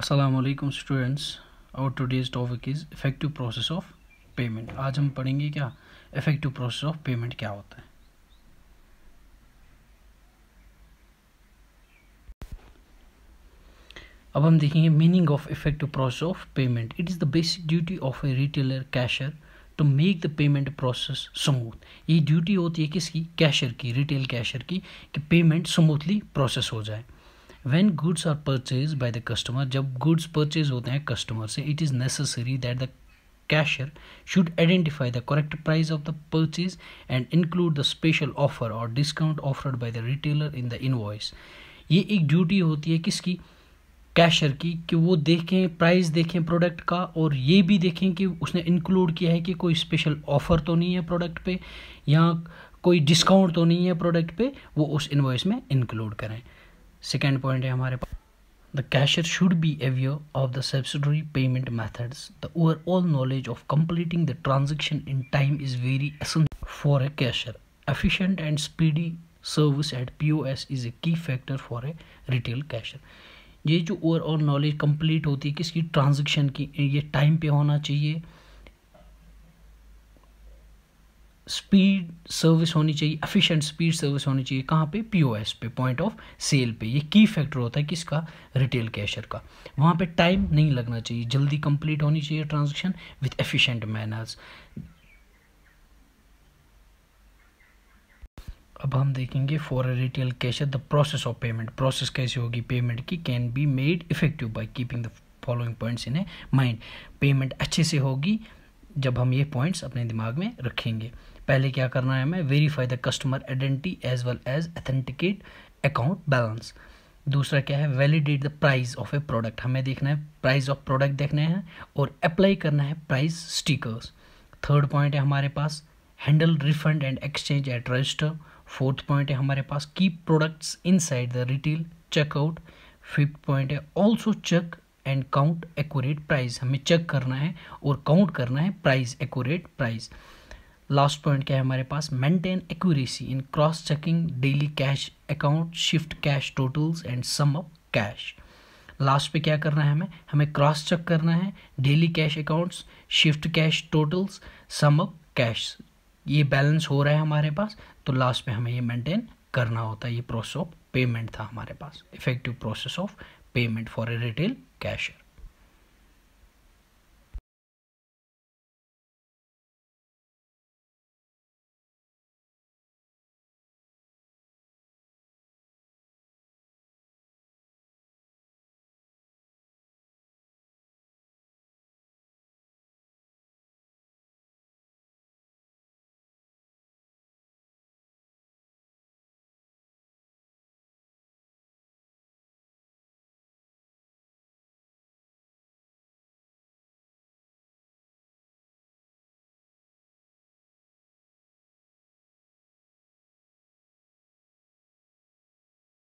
अस्सलाम स्टूडेंट्स और today's topic is effective process of payment आज हम पढ़ेंगे क्या इफ़ेक्टिव प्रोसेस ऑफ पेमेंट क्या होता है अब हम देखेंगे meaning of effective process of payment it is the basic duty of a retailer cashier to make the payment process smooth ये ड्यूटी होती है किसकी कैशर की रिटेल कैशर की कि पेमेंट स्मूथली प्रोसेस हो जाए when goods are purchase by the customer जब गुड्स परचेज होते हैं कस्टमर से it is necessary that the cashier should identify the correct price of the purchase and include the special offer और discount offered by the retailer in the invoice ये एक duty होती है किसकी कैशर की कि वो देखें प्राइस देखें प्रोडक्ट का और ये भी देखें कि उसने इंक्लूड किया है कि कोई स्पेशल ऑफर तो नहीं है प्रोडक्ट पे या कोई डिस्काउंट तो नहीं है प्रोडक्ट पे वो उस इन्वॉइस में इंक्लूड करें सेकेंड पॉइंट है हमारे पास the cashier should be aware of the subsidiary payment methods the over knowledge of completing the transaction in time is very essential for a cashier efficient and speedy service at P O S is a key factor for a retail cashier ये जो overall knowledge complete होती है किसकी transaction की ये time पे होना चाहिए स्पीड सर्विस होनी चाहिए एफिशिएंट स्पीड सर्विस होनी चाहिए कहाँ पे पीओएस पे पॉइंट ऑफ सेल पे ये की फैक्टर होता है किसका रिटेल कैशर का वहाँ पे टाइम नहीं लगना चाहिए जल्दी कंप्लीट होनी चाहिए ट्रांजेक्शन विथ एफिशिएंट मैनर्स अब हम देखेंगे for a retail cashier the process of payment process कैसे होगी पेमेंट की can be made effective by keeping the following points in a mind payment अच्छे से होगी जब हम ये पॉइंट्स अपने दिमाग में रखेंगे पहले क्या करना है हमें verify the customer identity as well as authenticate account balance दूसरा क्या है validate the price of a product हमें देखना है प्राइस ऑफ प्रोडक्ट देखना है और अप्लाई करना है प्राइस स्टिकर्स थर्ड पॉइंट है हमारे पास handle refund and exchange at register fourth point है हमारे पास keep products inside the retail checkout fifth point है also check and count accurate price हमें चेक करना है और काउंट करना है price accurate price last point क्या है हमारे पास maintain accuracy in cross checking daily cash account shift cash totals and sum of cash last पे क्या करना है हमें हमें क्रॉस चेक करना है daily cash accounts shift cash totals sum of cash ये बैलेंस हो रहा है हमारे पास तो लास्ट पे हमें ये मेंटेन करना होता है ये प्रोसेस ऑफ पेमेंट था हमारे पास effective process of payment for a retail cashier.